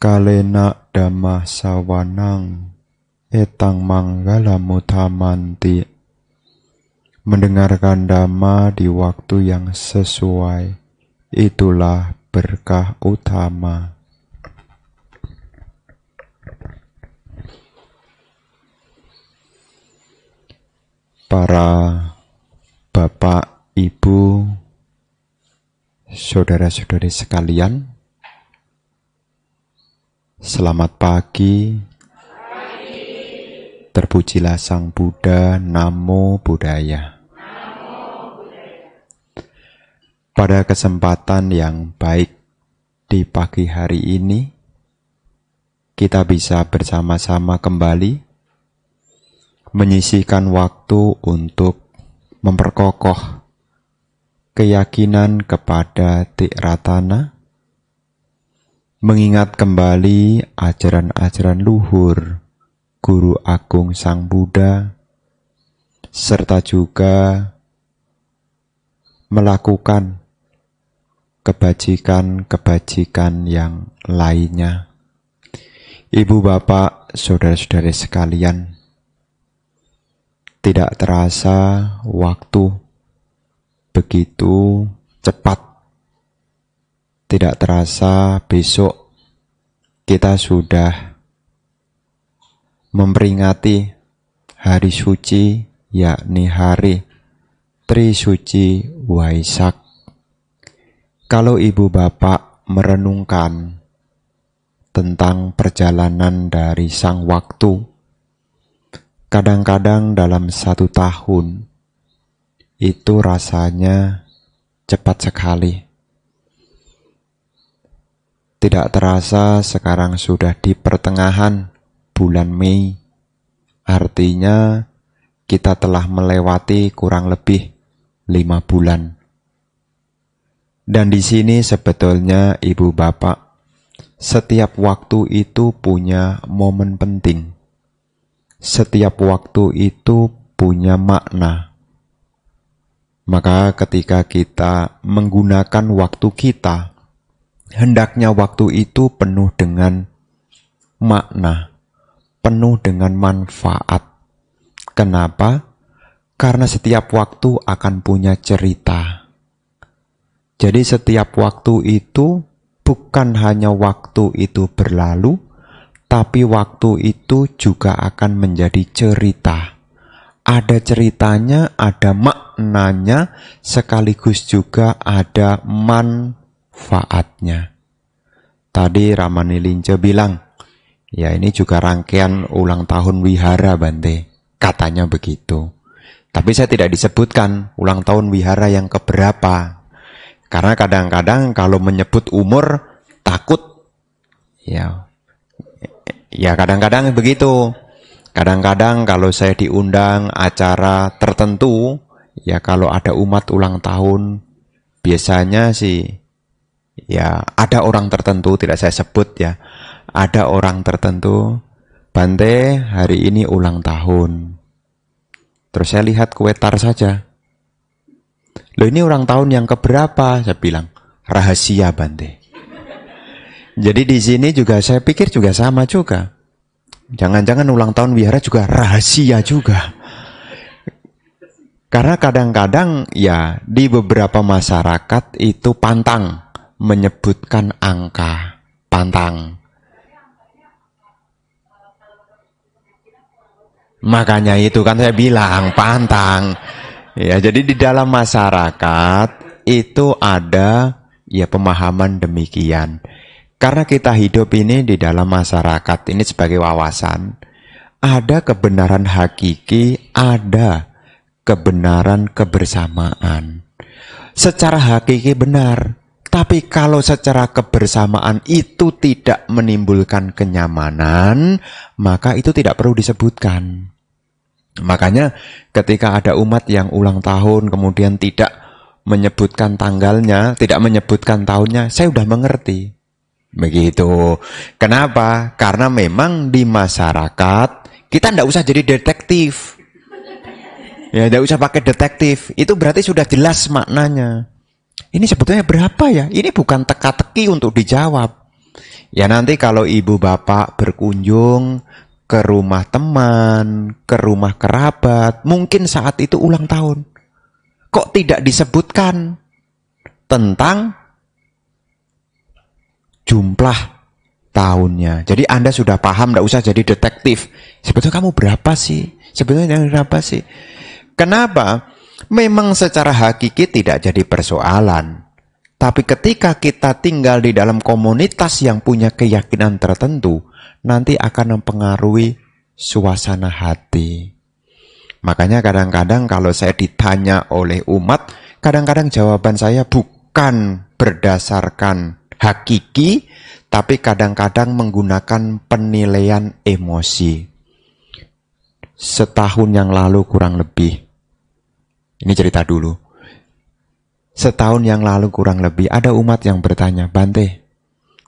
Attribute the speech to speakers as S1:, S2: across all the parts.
S1: kalena damah sawanang etang manggala mutamanti mendengarkan dhamma di waktu yang sesuai itulah berkah utama para bapak ibu saudara-saudari sekalian Selamat pagi. Terpujilah Sang Buddha, Namo Buddhaya. Pada kesempatan yang baik di pagi hari ini, kita bisa bersama-sama kembali menyisihkan waktu untuk memperkokoh keyakinan kepada Tikratana mengingat kembali ajaran-ajaran luhur Guru Agung Sang Buddha, serta juga melakukan kebajikan-kebajikan yang lainnya. Ibu bapak, saudara-saudari sekalian, tidak terasa waktu begitu cepat tidak terasa besok kita sudah memperingati hari suci yakni hari Tri Suci Waisak. Kalau ibu bapak merenungkan tentang perjalanan dari sang waktu, kadang-kadang dalam satu tahun itu rasanya cepat sekali. Tidak terasa sekarang sudah di pertengahan bulan Mei. Artinya kita telah melewati kurang lebih lima bulan. Dan di sini sebetulnya ibu bapak setiap waktu itu punya momen penting. Setiap waktu itu punya makna. Maka ketika kita menggunakan waktu kita Hendaknya waktu itu penuh dengan makna, penuh dengan manfaat. Kenapa? Karena setiap waktu akan punya cerita. Jadi, setiap waktu itu bukan hanya waktu itu berlalu, tapi waktu itu juga akan menjadi cerita. Ada ceritanya, ada maknanya, sekaligus juga ada manfaat manfaatnya. Tadi Ramani Lince bilang, ya ini juga rangkaian ulang tahun wihara Bante, katanya begitu. Tapi saya tidak disebutkan ulang tahun wihara yang keberapa. Karena kadang-kadang kalau menyebut umur takut ya ya kadang-kadang begitu. Kadang-kadang kalau saya diundang acara tertentu, ya kalau ada umat ulang tahun, biasanya sih ya ada orang tertentu tidak saya sebut ya ada orang tertentu Bante hari ini ulang tahun terus saya lihat kue tar saja lo ini ulang tahun yang keberapa saya bilang rahasia Bante jadi di sini juga saya pikir juga sama juga jangan-jangan ulang tahun wihara juga rahasia juga karena kadang-kadang ya di beberapa masyarakat itu pantang menyebutkan angka pantang. Makanya itu kan saya bilang pantang. Ya, jadi di dalam masyarakat itu ada ya pemahaman demikian. Karena kita hidup ini di dalam masyarakat ini sebagai wawasan, ada kebenaran hakiki, ada kebenaran kebersamaan. Secara hakiki benar, tapi kalau secara kebersamaan itu tidak menimbulkan kenyamanan, maka itu tidak perlu disebutkan. Makanya ketika ada umat yang ulang tahun kemudian tidak menyebutkan tanggalnya, tidak menyebutkan tahunnya, saya sudah mengerti. Begitu. Kenapa? Karena memang di masyarakat kita tidak usah jadi detektif. Ya, tidak usah pakai detektif. Itu berarti sudah jelas maknanya. Ini sebetulnya berapa ya? Ini bukan teka-teki untuk dijawab. Ya nanti kalau ibu bapak berkunjung ke rumah teman, ke rumah kerabat, mungkin saat itu ulang tahun. Kok tidak disebutkan tentang jumlah tahunnya? Jadi Anda sudah paham, tidak usah jadi detektif. Sebetulnya kamu berapa sih? Sebetulnya yang berapa sih? Kenapa? memang secara hakiki tidak jadi persoalan. Tapi ketika kita tinggal di dalam komunitas yang punya keyakinan tertentu, nanti akan mempengaruhi suasana hati. Makanya kadang-kadang kalau saya ditanya oleh umat, kadang-kadang jawaban saya bukan berdasarkan hakiki, tapi kadang-kadang menggunakan penilaian emosi. Setahun yang lalu kurang lebih, ini cerita dulu. Setahun yang lalu kurang lebih ada umat yang bertanya, Bante,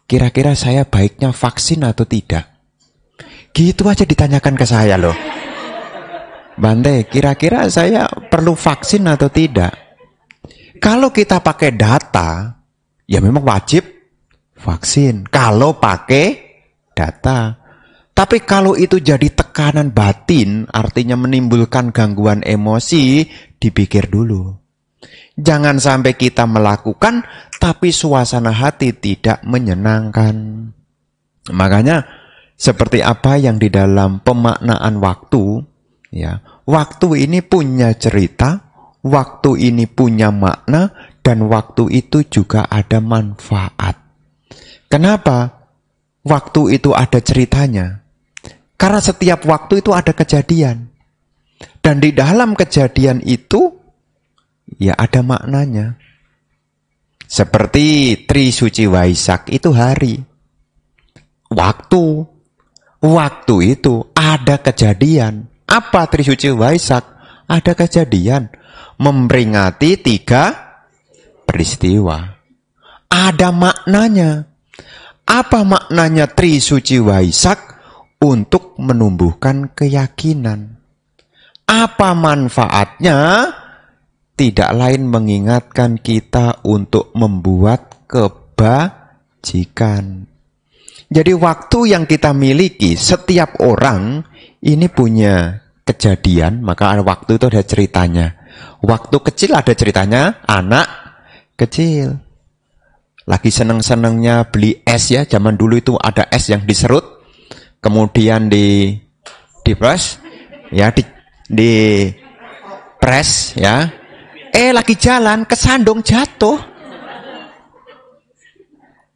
S1: kira-kira saya baiknya vaksin atau tidak? Gitu aja ditanyakan ke saya loh. Bante, kira-kira saya perlu vaksin atau tidak? Kalau kita pakai data, ya memang wajib vaksin. Kalau pakai data. Tapi kalau itu jadi tekanan batin, artinya menimbulkan gangguan emosi dipikir dulu. Jangan sampai kita melakukan tapi suasana hati tidak menyenangkan. Makanya seperti apa yang di dalam pemaknaan waktu, ya. Waktu ini punya cerita, waktu ini punya makna dan waktu itu juga ada manfaat. Kenapa? Waktu itu ada ceritanya. Karena setiap waktu itu ada kejadian. Dan di dalam kejadian itu, ya ada maknanya. Seperti Tri Suci Waisak itu hari. Waktu. Waktu itu ada kejadian. Apa Tri Suci Waisak? Ada kejadian. Memperingati tiga peristiwa. Ada maknanya. Apa maknanya Tri Suci Waisak? Untuk menumbuhkan keyakinan. Apa manfaatnya? Tidak lain mengingatkan kita untuk membuat kebajikan. Jadi waktu yang kita miliki setiap orang ini punya kejadian, maka ada waktu itu ada ceritanya. Waktu kecil ada ceritanya anak kecil. Lagi seneng-senengnya beli es ya, zaman dulu itu ada es yang diserut, kemudian di di press, ya di, di press ya eh lagi jalan kesandung jatuh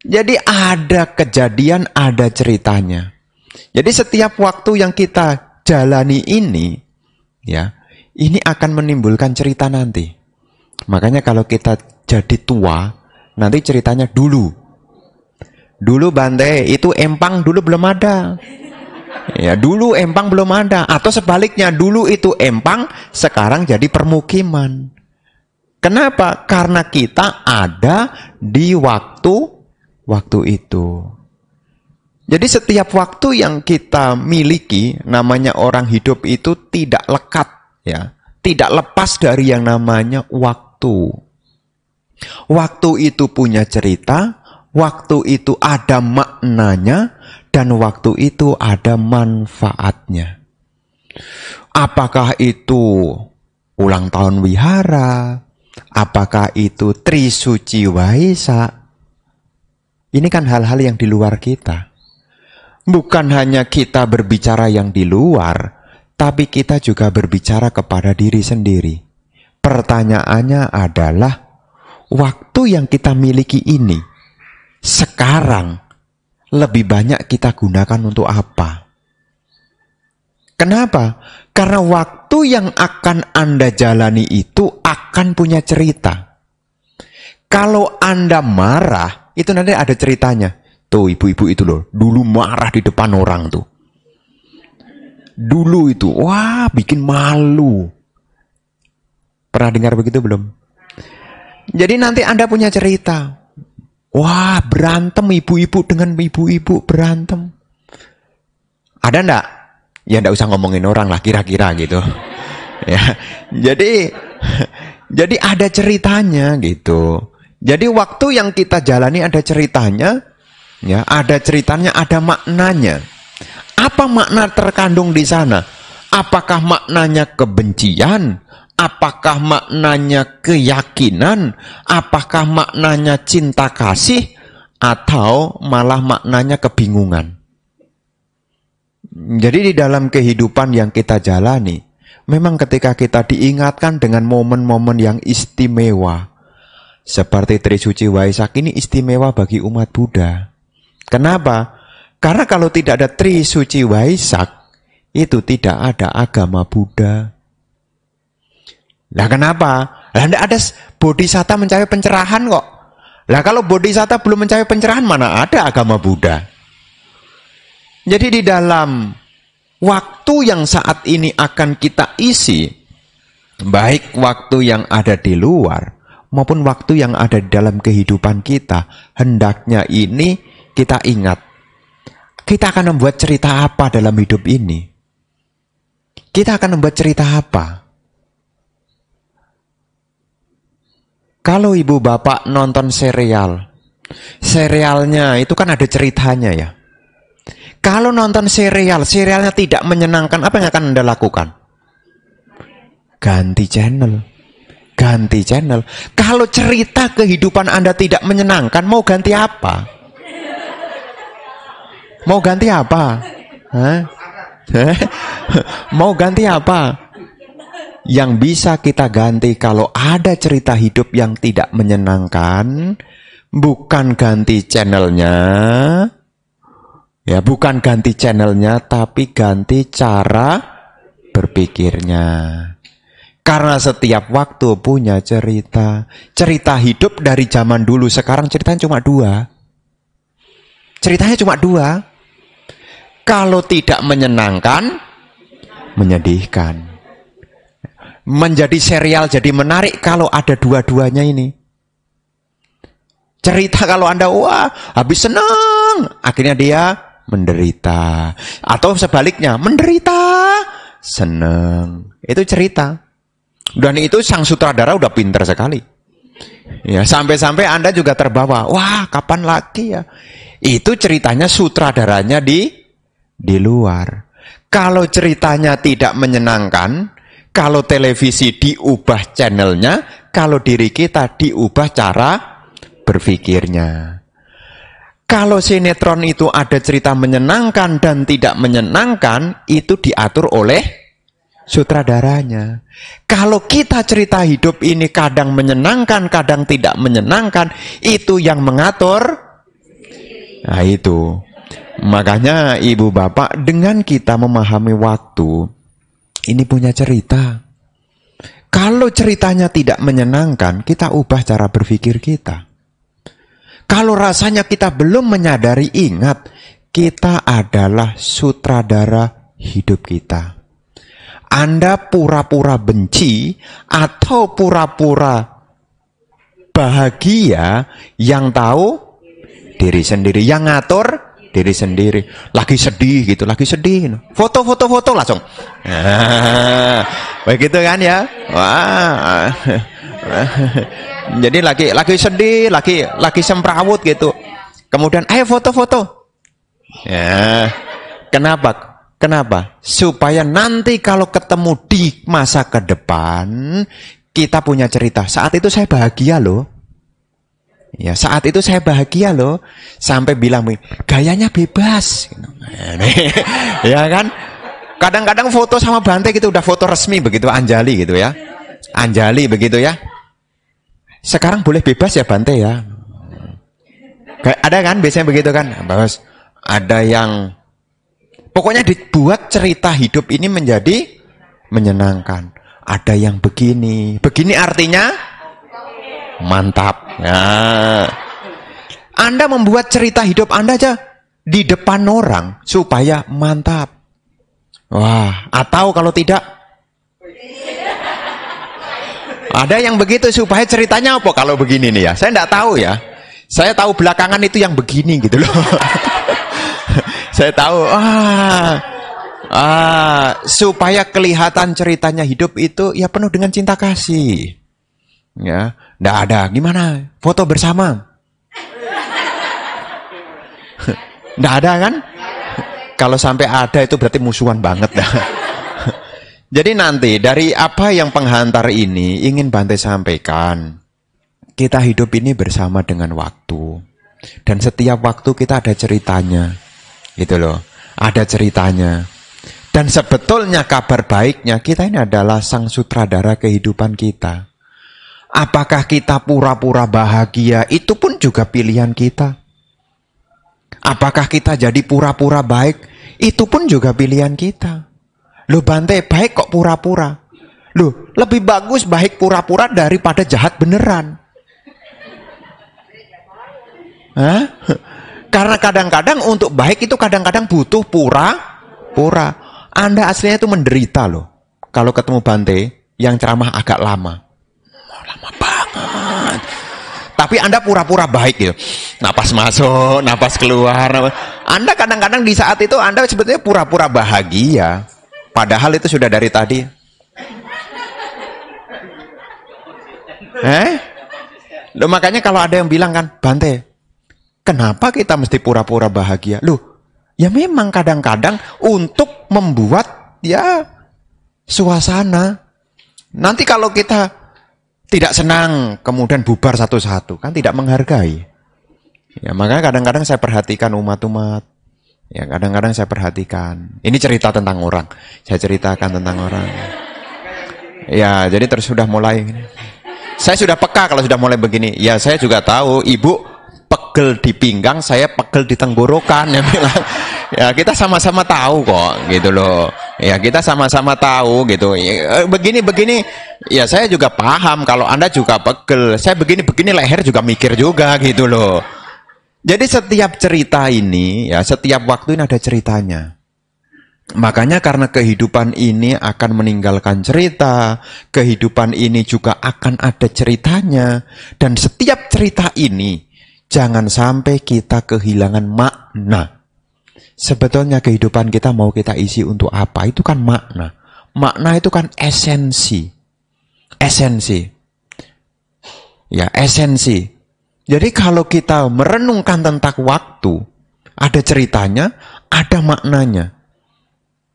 S1: jadi ada kejadian ada ceritanya jadi setiap waktu yang kita jalani ini ya ini akan menimbulkan cerita nanti makanya kalau kita jadi tua nanti ceritanya dulu dulu Bante itu empang dulu belum ada Ya, dulu empang belum ada atau sebaliknya dulu itu empang sekarang jadi permukiman. Kenapa? Karena kita ada di waktu waktu itu. Jadi setiap waktu yang kita miliki namanya orang hidup itu tidak lekat ya, tidak lepas dari yang namanya waktu. Waktu itu punya cerita, waktu itu ada maknanya, dan waktu itu ada manfaatnya. Apakah itu ulang tahun wihara? Apakah itu Trisuci Waisa? Ini kan hal-hal yang di luar kita. Bukan hanya kita berbicara yang di luar, tapi kita juga berbicara kepada diri sendiri. Pertanyaannya adalah, waktu yang kita miliki ini, sekarang, lebih banyak kita gunakan untuk apa. Kenapa? Karena waktu yang akan Anda jalani itu akan punya cerita. Kalau Anda marah, itu nanti ada ceritanya. Tuh ibu-ibu itu loh, dulu marah di depan orang tuh. Dulu itu, wah bikin malu. Pernah dengar begitu belum? Jadi nanti Anda punya cerita. Wah, berantem ibu-ibu dengan ibu-ibu berantem. Ada ndak? Ya ndak usah ngomongin orang lah kira-kira gitu. ya. Jadi jadi ada ceritanya gitu. Jadi waktu yang kita jalani ada ceritanya, ya, ada ceritanya, ada maknanya. Apa makna terkandung di sana? Apakah maknanya kebencian? Apakah maknanya keyakinan? Apakah maknanya cinta kasih? Atau malah maknanya kebingungan? Jadi di dalam kehidupan yang kita jalani, memang ketika kita diingatkan dengan momen-momen yang istimewa, seperti Trisuci Waisak ini istimewa bagi umat Buddha. Kenapa? Karena kalau tidak ada Trisuci Waisak, itu tidak ada agama Buddha, Nah kenapa? Lah ada bodhisatta mencapai pencerahan kok. Lah kalau bodhisatta belum mencapai pencerahan mana ada agama Buddha? Jadi di dalam waktu yang saat ini akan kita isi, baik waktu yang ada di luar maupun waktu yang ada di dalam kehidupan kita, hendaknya ini kita ingat. Kita akan membuat cerita apa dalam hidup ini? Kita akan membuat cerita apa? Kalau ibu bapak nonton serial, serialnya itu kan ada ceritanya ya. Kalau nonton serial, serialnya tidak menyenangkan, apa yang akan Anda lakukan? Ganti channel. Ganti channel. Kalau cerita kehidupan Anda tidak menyenangkan, mau ganti apa? Mau ganti apa? Hah? mau ganti apa? yang bisa kita ganti kalau ada cerita hidup yang tidak menyenangkan, bukan ganti channelnya, ya bukan ganti channelnya, tapi ganti cara berpikirnya. Karena setiap waktu punya cerita, cerita hidup dari zaman dulu, sekarang ceritanya cuma dua. Ceritanya cuma dua. Kalau tidak menyenangkan, menyedihkan menjadi serial jadi menarik kalau ada dua-duanya ini. Cerita kalau Anda wah habis senang, akhirnya dia menderita. Atau sebaliknya, menderita senang. Itu cerita. Dan itu sang sutradara udah pinter sekali. Ya, sampai-sampai Anda juga terbawa. Wah, kapan lagi ya? Itu ceritanya sutradaranya di di luar. Kalau ceritanya tidak menyenangkan, kalau televisi diubah channelnya, kalau diri kita diubah cara berpikirnya. Kalau sinetron itu ada cerita menyenangkan dan tidak menyenangkan, itu diatur oleh sutradaranya. Kalau kita cerita hidup ini kadang menyenangkan, kadang tidak menyenangkan, itu yang mengatur. Nah itu. Makanya ibu bapak dengan kita memahami waktu, ini punya cerita. Kalau ceritanya tidak menyenangkan, kita ubah cara berpikir kita. Kalau rasanya kita belum menyadari, ingat, kita adalah sutradara hidup kita. Anda pura-pura benci atau pura-pura bahagia yang tahu diri sendiri yang ngatur diri sendiri lagi sedih gitu lagi sedih gitu. foto foto foto langsung ah, begitu kan ya wah jadi lagi lagi sedih lagi lagi semprawut gitu kemudian ayo foto foto ya kenapa Kenapa? Supaya nanti kalau ketemu di masa ke depan, kita punya cerita. Saat itu saya bahagia loh. Ya, saat itu saya bahagia loh. Sampai bilang, gayanya bebas. ya kan? Kadang-kadang foto sama Bante gitu, udah foto resmi begitu, Anjali gitu ya. Anjali begitu ya. Sekarang boleh bebas ya Bante ya. Ada kan biasanya begitu kan? Bagus. Ada yang pokoknya dibuat cerita hidup ini menjadi menyenangkan. Ada yang begini. Begini artinya mantap ya. Anda membuat cerita hidup Anda aja di depan orang supaya mantap wah atau kalau tidak ada yang begitu supaya ceritanya apa kalau begini nih ya saya tidak tahu ya saya tahu belakangan itu yang begini gitu loh saya tahu ah ah supaya kelihatan ceritanya hidup itu ya penuh dengan cinta kasih ya Nggak ada. Gimana? Foto bersama. Nggak ada kan? Kalau sampai ada itu berarti musuhan banget dah. Jadi nanti dari apa yang penghantar ini ingin Bante sampaikan. Kita hidup ini bersama dengan waktu. Dan setiap waktu kita ada ceritanya. Gitu loh. Ada ceritanya. Dan sebetulnya kabar baiknya kita ini adalah sang sutradara kehidupan kita. Apakah kita pura-pura bahagia? Itu pun juga pilihan kita. Apakah kita jadi pura-pura baik? Itu pun juga pilihan kita. Loh Bante, baik kok pura-pura. Loh, lebih bagus baik pura-pura daripada jahat beneran. Hah? Karena kadang-kadang untuk baik itu kadang-kadang butuh pura-pura. Anda aslinya itu menderita loh. Kalau ketemu Bante yang ceramah agak lama tapi Anda pura-pura baik gitu. Napas masuk, napas keluar. Napas. Anda kadang-kadang di saat itu Anda sebetulnya pura-pura bahagia. Padahal itu sudah dari tadi. Eh? Loh, makanya kalau ada yang bilang kan, Bante, kenapa kita mesti pura-pura bahagia? Lu, ya memang kadang-kadang untuk membuat ya suasana. Nanti kalau kita tidak senang kemudian bubar satu-satu kan tidak menghargai ya makanya kadang-kadang saya perhatikan umat-umat ya kadang-kadang saya perhatikan ini cerita tentang orang saya ceritakan tentang orang ya jadi terus sudah mulai saya sudah peka kalau sudah mulai begini ya saya juga tahu ibu pegel di pinggang saya pegel di tenggorokan ya bilang ya kita sama-sama tahu kok gitu loh ya kita sama-sama tahu gitu ya, eh, begini begini ya saya juga paham kalau anda juga pegel saya begini begini leher juga mikir juga gitu loh jadi setiap cerita ini ya setiap waktu ini ada ceritanya makanya karena kehidupan ini akan meninggalkan cerita kehidupan ini juga akan ada ceritanya dan setiap cerita ini jangan sampai kita kehilangan makna Sebetulnya kehidupan kita mau kita isi untuk apa? Itu kan makna. Makna itu kan esensi. Esensi. Ya, esensi. Jadi kalau kita merenungkan tentang waktu, ada ceritanya, ada maknanya.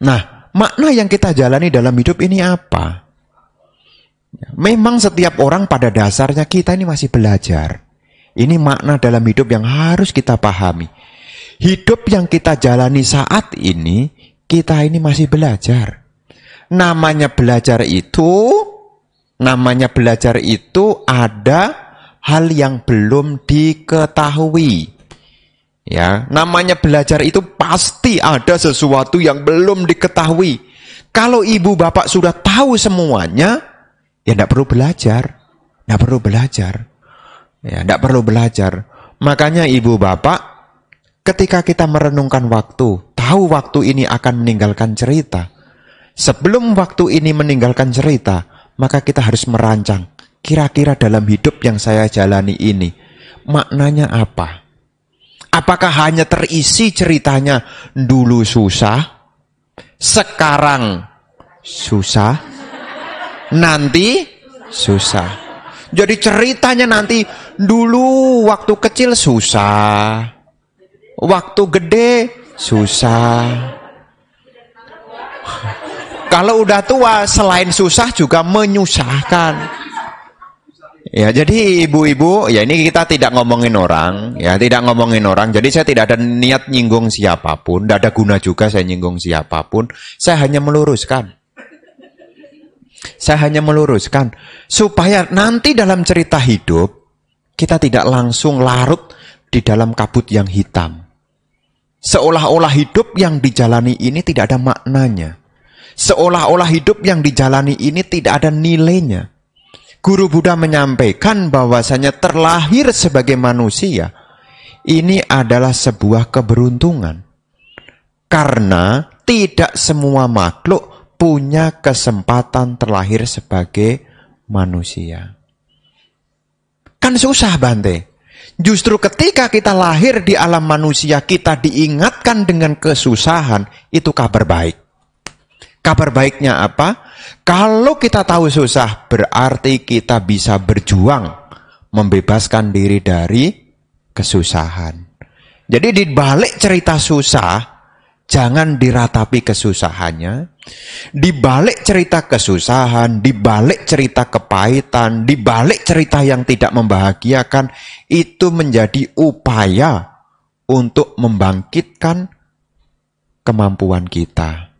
S1: Nah, makna yang kita jalani dalam hidup ini apa? Ya, memang setiap orang pada dasarnya kita ini masih belajar. Ini makna dalam hidup yang harus kita pahami hidup yang kita jalani saat ini, kita ini masih belajar. Namanya belajar itu, namanya belajar itu ada hal yang belum diketahui. Ya, namanya belajar itu pasti ada sesuatu yang belum diketahui. Kalau ibu bapak sudah tahu semuanya, ya tidak perlu belajar, tidak perlu belajar, ya tidak perlu belajar. Makanya ibu bapak Ketika kita merenungkan waktu, tahu waktu ini akan meninggalkan cerita. Sebelum waktu ini meninggalkan cerita, maka kita harus merancang. Kira-kira dalam hidup yang saya jalani ini, maknanya apa? Apakah hanya terisi ceritanya dulu susah, sekarang susah, nanti susah. Jadi ceritanya nanti dulu waktu kecil susah, Waktu gede susah. Kalau udah tua selain susah juga menyusahkan. Ya, jadi ibu-ibu, ya ini kita tidak ngomongin orang, ya tidak ngomongin orang. Jadi saya tidak ada niat nyinggung siapapun, tidak ada guna juga saya nyinggung siapapun. Saya hanya meluruskan. Saya hanya meluruskan supaya nanti dalam cerita hidup kita tidak langsung larut di dalam kabut yang hitam. Seolah-olah hidup yang dijalani ini tidak ada maknanya. Seolah-olah hidup yang dijalani ini tidak ada nilainya. Guru Buddha menyampaikan bahwasanya terlahir sebagai manusia ini adalah sebuah keberuntungan. Karena tidak semua makhluk punya kesempatan terlahir sebagai manusia. Kan susah Bante. Justru ketika kita lahir di alam manusia, kita diingatkan dengan kesusahan, itu kabar baik. Kabar baiknya apa? Kalau kita tahu susah, berarti kita bisa berjuang membebaskan diri dari kesusahan. Jadi di balik cerita susah, Jangan diratapi kesusahannya. Di balik cerita kesusahan, di balik cerita kepahitan, di balik cerita yang tidak membahagiakan, itu menjadi upaya untuk membangkitkan kemampuan kita.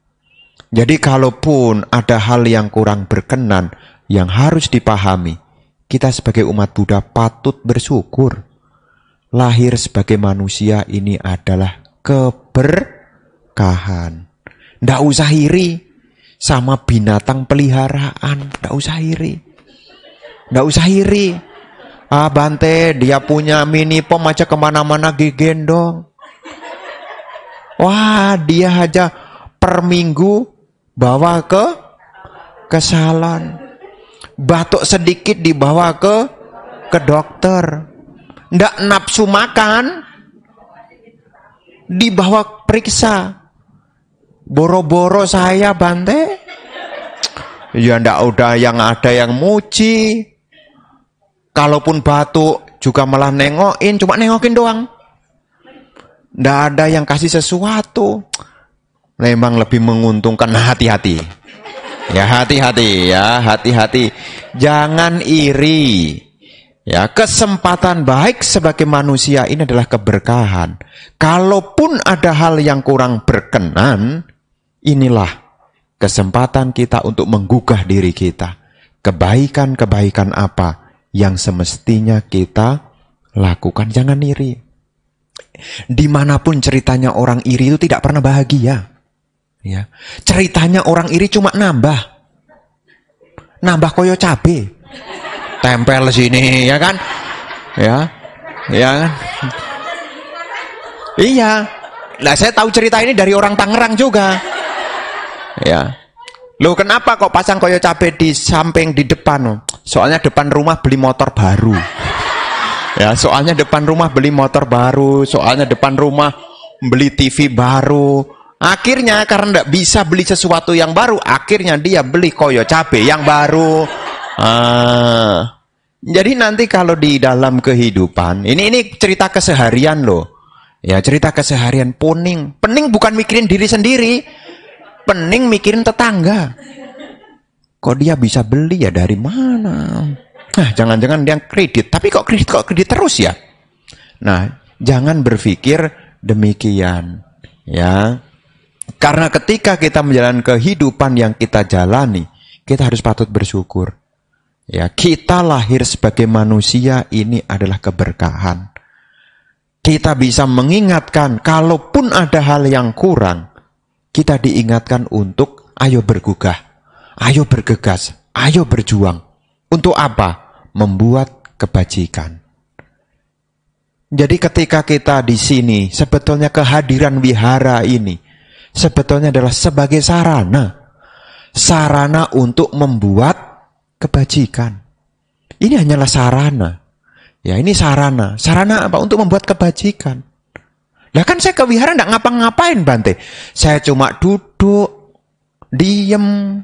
S1: Jadi kalaupun ada hal yang kurang berkenan yang harus dipahami, kita sebagai umat Buddha patut bersyukur. Lahir sebagai manusia ini adalah keber kahan. Ndak usah iri sama binatang peliharaan. Ndak usah iri. Ndak usah iri. Ah Bante, dia punya mini pom aja kemana-mana gendong. Wah, dia aja per minggu bawa ke kesalahan. Batuk sedikit dibawa ke ke dokter. Ndak nafsu makan, dibawa periksa boro-boro saya Bante ya ndak udah yang ada yang muji kalaupun batu juga malah nengokin cuma nengokin doang ndak ada yang kasih sesuatu memang lebih menguntungkan hati-hati ya hati-hati ya hati-hati jangan iri ya kesempatan baik sebagai manusia ini adalah keberkahan kalaupun ada hal yang kurang berkenan Inilah kesempatan kita untuk menggugah diri kita. Kebaikan-kebaikan apa yang semestinya kita lakukan. Jangan iri. Dimanapun ceritanya orang iri itu tidak pernah bahagia. Ya. Ceritanya orang iri cuma nambah. Nambah koyo cabe. Tempel sini, ya kan? Ya. Ya kan? Iya. Lah saya tahu cerita ini dari orang Tangerang juga ya Loh kenapa kok pasang koyo cabe di samping di depan? Soalnya depan rumah beli motor baru. Ya, soalnya depan rumah beli motor baru, soalnya depan rumah beli TV baru. Akhirnya karena ndak bisa beli sesuatu yang baru, akhirnya dia beli koyo cabe yang baru. Uh, jadi nanti kalau di dalam kehidupan, ini ini cerita keseharian loh. Ya, cerita keseharian pening. Pening bukan mikirin diri sendiri, pening mikirin tetangga kok dia bisa beli ya dari mana nah jangan-jangan dia kredit tapi kok kredit kok kredit terus ya nah jangan berpikir demikian ya karena ketika kita menjalani kehidupan yang kita jalani kita harus patut bersyukur ya kita lahir sebagai manusia ini adalah keberkahan kita bisa mengingatkan kalaupun ada hal yang kurang kita diingatkan untuk ayo bergugah, ayo bergegas, ayo berjuang. Untuk apa? Membuat kebajikan. Jadi ketika kita di sini, sebetulnya kehadiran wihara ini sebetulnya adalah sebagai sarana. Sarana untuk membuat kebajikan. Ini hanyalah sarana. Ya, ini sarana. Sarana apa? Untuk membuat kebajikan. Lah kan saya ke wihara nggak ngapa-ngapain Bante. Saya cuma duduk, diem.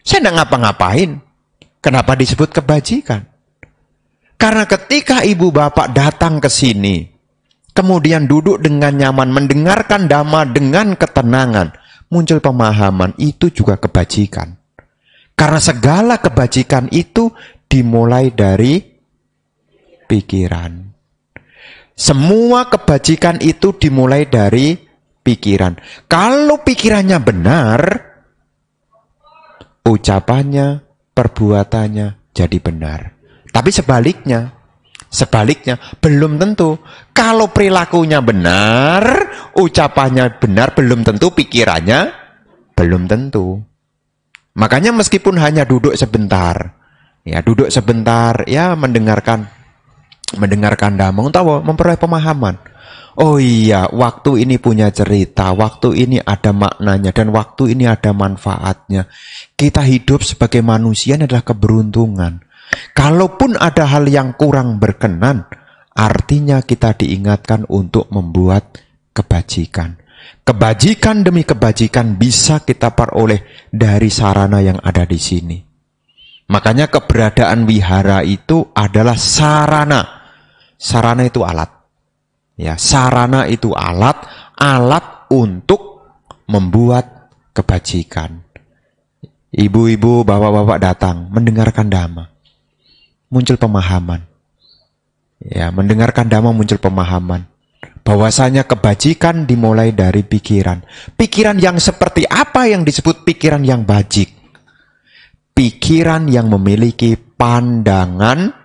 S1: Saya nggak ngapa-ngapain. Kenapa disebut kebajikan? Karena ketika ibu bapak datang ke sini, kemudian duduk dengan nyaman, mendengarkan dhamma dengan ketenangan, muncul pemahaman itu juga kebajikan. Karena segala kebajikan itu dimulai dari pikiran. Semua kebajikan itu dimulai dari pikiran. Kalau pikirannya benar, ucapannya, perbuatannya jadi benar. Tapi sebaliknya, sebaliknya belum tentu. Kalau perilakunya benar, ucapannya benar, belum tentu pikirannya belum tentu. Makanya meskipun hanya duduk sebentar, ya duduk sebentar, ya mendengarkan mendengarkan damang tahu memperoleh pemahaman. Oh iya, waktu ini punya cerita, waktu ini ada maknanya dan waktu ini ada manfaatnya. Kita hidup sebagai manusia adalah keberuntungan. Kalaupun ada hal yang kurang berkenan, artinya kita diingatkan untuk membuat kebajikan. Kebajikan demi kebajikan bisa kita peroleh dari sarana yang ada di sini. Makanya keberadaan wihara itu adalah sarana Sarana itu alat. Ya, sarana itu alat, alat untuk membuat kebajikan. Ibu-ibu, bapak-bapak datang mendengarkan dhamma. Muncul pemahaman. Ya, mendengarkan dhamma muncul pemahaman bahwasanya kebajikan dimulai dari pikiran. Pikiran yang seperti apa yang disebut pikiran yang bajik? Pikiran yang memiliki pandangan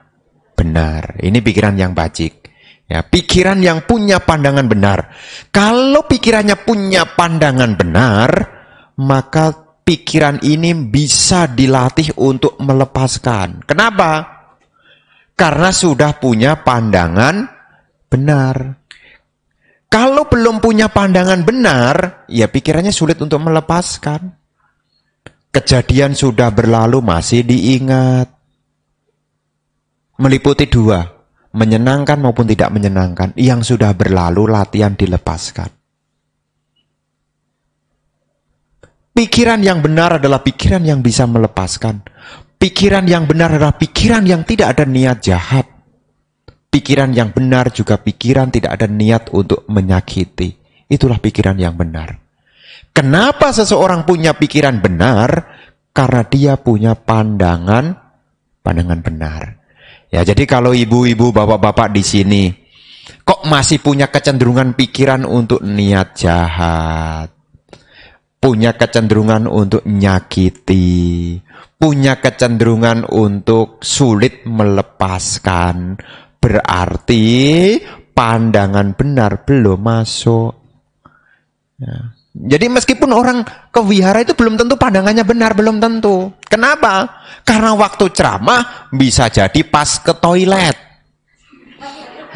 S1: benar. Ini pikiran yang bajik. Ya, pikiran yang punya pandangan benar. Kalau pikirannya punya pandangan benar, maka pikiran ini bisa dilatih untuk melepaskan. Kenapa? Karena sudah punya pandangan benar. Kalau belum punya pandangan benar, ya pikirannya sulit untuk melepaskan. Kejadian sudah berlalu masih diingat meliputi dua, menyenangkan maupun tidak menyenangkan, yang sudah berlalu latihan dilepaskan. Pikiran yang benar adalah pikiran yang bisa melepaskan. Pikiran yang benar adalah pikiran yang tidak ada niat jahat. Pikiran yang benar juga pikiran tidak ada niat untuk menyakiti. Itulah pikiran yang benar. Kenapa seseorang punya pikiran benar? Karena dia punya pandangan pandangan benar. Ya, jadi kalau ibu-ibu, bapak-bapak di sini kok masih punya kecenderungan pikiran untuk niat jahat, punya kecenderungan untuk nyakiti, punya kecenderungan untuk sulit melepaskan, berarti pandangan benar belum masuk. Ya. Jadi meskipun orang ke wihara itu belum tentu pandangannya benar, belum tentu. Kenapa? Karena waktu ceramah bisa jadi pas ke toilet.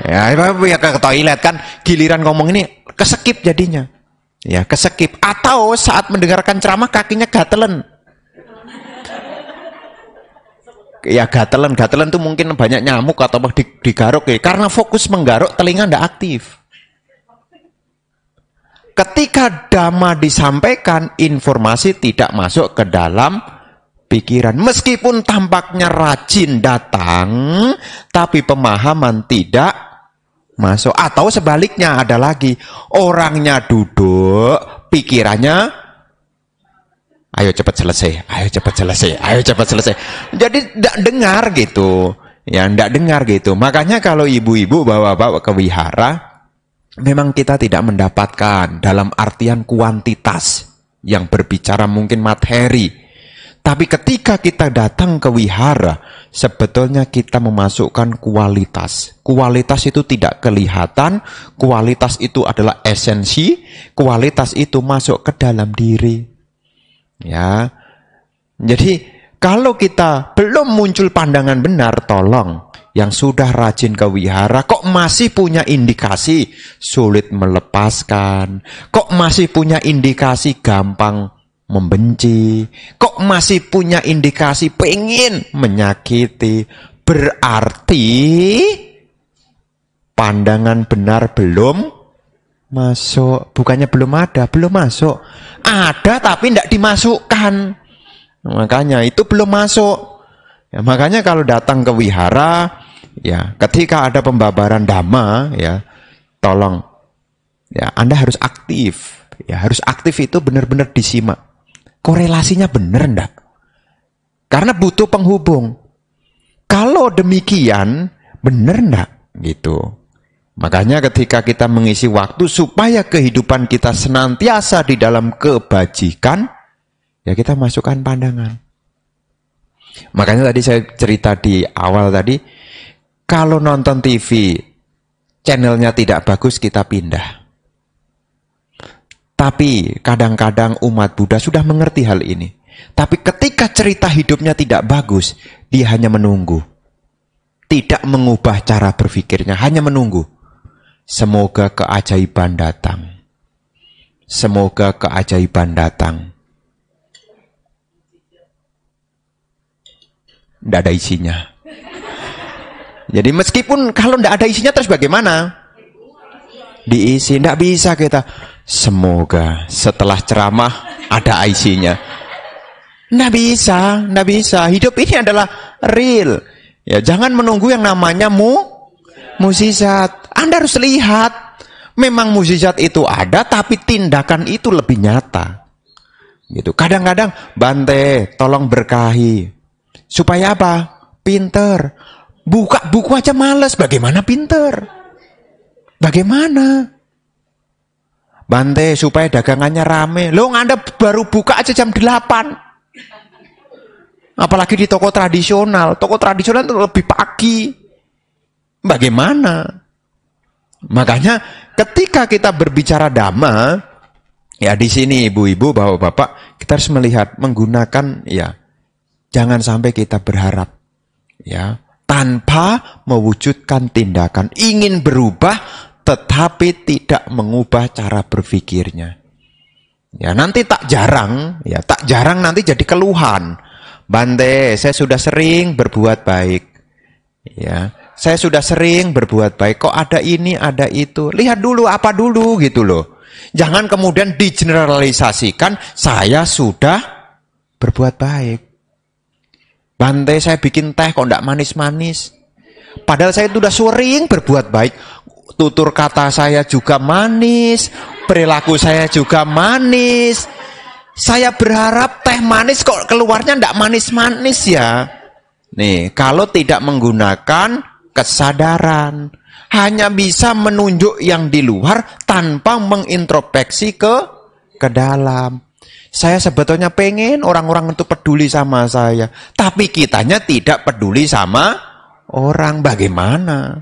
S1: Ya, ya, ya ke toilet kan giliran ngomong ini kesekip jadinya. Ya, kesekip atau saat mendengarkan ceramah kakinya gatelan. Ya gatelan, gatelan tuh mungkin banyak nyamuk atau digaruk ya. Karena fokus menggaruk telinga ndak aktif ketika dhamma disampaikan, informasi tidak masuk ke dalam pikiran. Meskipun tampaknya rajin datang, tapi pemahaman tidak masuk atau sebaliknya ada lagi orangnya duduk pikirannya ayo cepat selesai ayo cepat selesai ayo cepat selesai jadi tidak dengar gitu ya tidak dengar gitu makanya kalau ibu-ibu bawa-bawa ke wihara memang kita tidak mendapatkan dalam artian kuantitas yang berbicara mungkin materi. Tapi ketika kita datang ke wihara, sebetulnya kita memasukkan kualitas. Kualitas itu tidak kelihatan, kualitas itu adalah esensi, kualitas itu masuk ke dalam diri. Ya. Jadi, kalau kita belum muncul pandangan benar, tolong yang sudah rajin ke wihara kok masih punya indikasi sulit melepaskan, kok masih punya indikasi gampang membenci, kok masih punya indikasi pengen menyakiti. Berarti pandangan benar belum masuk, bukannya belum ada, belum masuk. Ada tapi tidak dimasukkan. Makanya itu belum masuk. Ya, makanya kalau datang ke wihara, ya ketika ada pembabaran dhamma ya tolong ya Anda harus aktif ya harus aktif itu benar-benar disimak korelasinya benar ndak karena butuh penghubung kalau demikian benar ndak gitu makanya ketika kita mengisi waktu supaya kehidupan kita senantiasa di dalam kebajikan ya kita masukkan pandangan Makanya tadi saya cerita di awal tadi, kalau nonton TV, channelnya tidak bagus, kita pindah. Tapi kadang-kadang umat Buddha sudah mengerti hal ini. Tapi ketika cerita hidupnya tidak bagus, dia hanya menunggu. Tidak mengubah cara berpikirnya, hanya menunggu. Semoga keajaiban datang. Semoga keajaiban datang. Tidak ada isinya. Jadi meskipun kalau tidak ada isinya terus bagaimana? Diisi, tidak bisa kita. Semoga setelah ceramah ada isinya. Tidak bisa, tidak bisa. Hidup ini adalah real. Ya, jangan menunggu yang namanya mu musisat. Anda harus lihat. Memang musisat itu ada, tapi tindakan itu lebih nyata. Gitu. Kadang-kadang, Bante, tolong berkahi. Supaya apa? Pinter Buka buku aja males, bagaimana pinter? Bagaimana? Bante supaya dagangannya rame. Lo ngandep baru buka aja jam 8. Apalagi di toko tradisional. Toko tradisional itu lebih pagi. Bagaimana? Makanya ketika kita berbicara dhamma, ya di sini ibu-ibu, bapak-bapak, kita harus melihat menggunakan ya jangan sampai kita berharap ya tanpa mewujudkan tindakan. Ingin berubah tetapi tidak mengubah cara berpikirnya. Ya, nanti tak jarang, ya tak jarang nanti jadi keluhan. Bante, saya sudah sering berbuat baik. Ya, saya sudah sering berbuat baik. Kok ada ini, ada itu. Lihat dulu apa dulu gitu loh. Jangan kemudian digeneralisasikan saya sudah berbuat baik. Bante saya bikin teh kok ndak manis-manis. Padahal saya itu sudah sering berbuat baik. Tutur kata saya juga manis, perilaku saya juga manis. Saya berharap teh manis kok keluarnya ndak manis-manis ya. Nih, kalau tidak menggunakan kesadaran, hanya bisa menunjuk yang di luar tanpa mengintrospeksi ke ke dalam. Saya sebetulnya pengen orang-orang itu peduli sama saya. Tapi kitanya tidak peduli sama orang. Bagaimana?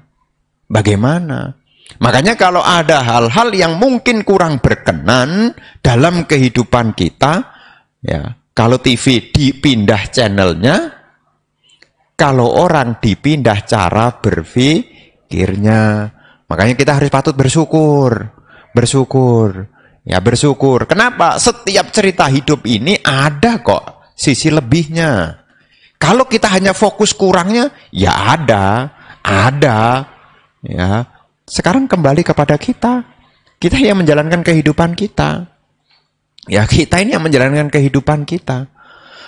S1: Bagaimana? Makanya kalau ada hal-hal yang mungkin kurang berkenan dalam kehidupan kita, ya kalau TV dipindah channelnya, kalau orang dipindah cara berpikirnya. Makanya kita harus patut bersyukur. Bersyukur. Ya bersyukur. Kenapa? Setiap cerita hidup ini ada kok sisi lebihnya. Kalau kita hanya fokus kurangnya, ya ada, ada. Ya. Sekarang kembali kepada kita. Kita yang menjalankan kehidupan kita. Ya, kita ini yang menjalankan kehidupan kita.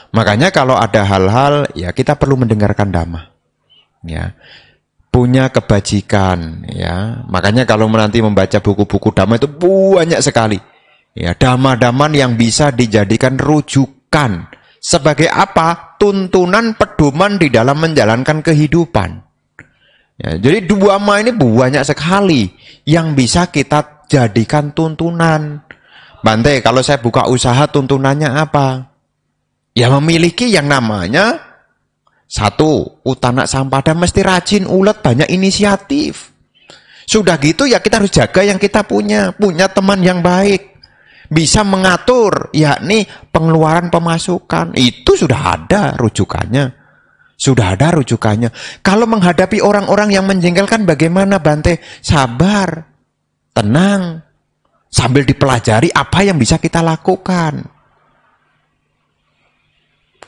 S1: Makanya kalau ada hal-hal ya kita perlu mendengarkan damai. Ya punya kebajikan ya. Makanya kalau nanti membaca buku-buku dhamma itu banyak sekali. Ya, dhamma damai yang bisa dijadikan rujukan sebagai apa? Tuntunan pedoman di dalam menjalankan kehidupan. Ya, jadi dua ma ini banyak sekali yang bisa kita jadikan tuntunan. Bante, kalau saya buka usaha tuntunannya apa? Ya memiliki yang namanya satu, utanak sampada mesti rajin, ulet, banyak inisiatif. Sudah gitu ya kita harus jaga yang kita punya, punya teman yang baik. Bisa mengatur, yakni pengeluaran pemasukan. Itu sudah ada rujukannya. Sudah ada rujukannya. Kalau menghadapi orang-orang yang menjengkelkan bagaimana Bante? Sabar, tenang, sambil dipelajari apa yang bisa kita lakukan.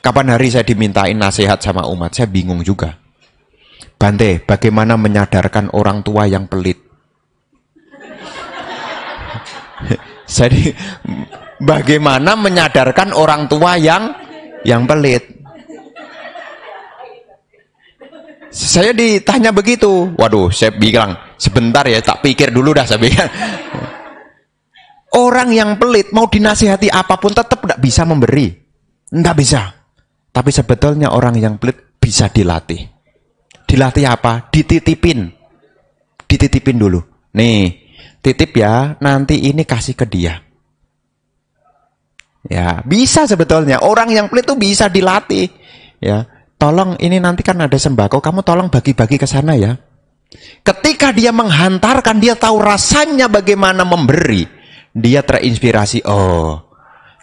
S1: Kapan hari saya dimintain nasihat sama umat? Saya bingung juga. Bante, bagaimana menyadarkan orang tua yang pelit? Jadi bagaimana menyadarkan orang tua yang yang pelit? Saya ditanya begitu. Waduh, saya bilang, sebentar ya, tak pikir dulu dah saya bilang. Orang yang pelit mau dinasihati apapun tetap tidak bisa memberi. Tidak bisa. Tapi sebetulnya orang yang pelit bisa dilatih. Dilatih apa? Dititipin. Dititipin dulu. Nih, titip ya, nanti ini kasih ke dia. Ya, bisa sebetulnya. Orang yang pelit tuh bisa dilatih. Ya, tolong ini nanti kan ada sembako, kamu tolong bagi-bagi ke sana ya. Ketika dia menghantarkan, dia tahu rasanya bagaimana memberi. Dia terinspirasi, oh.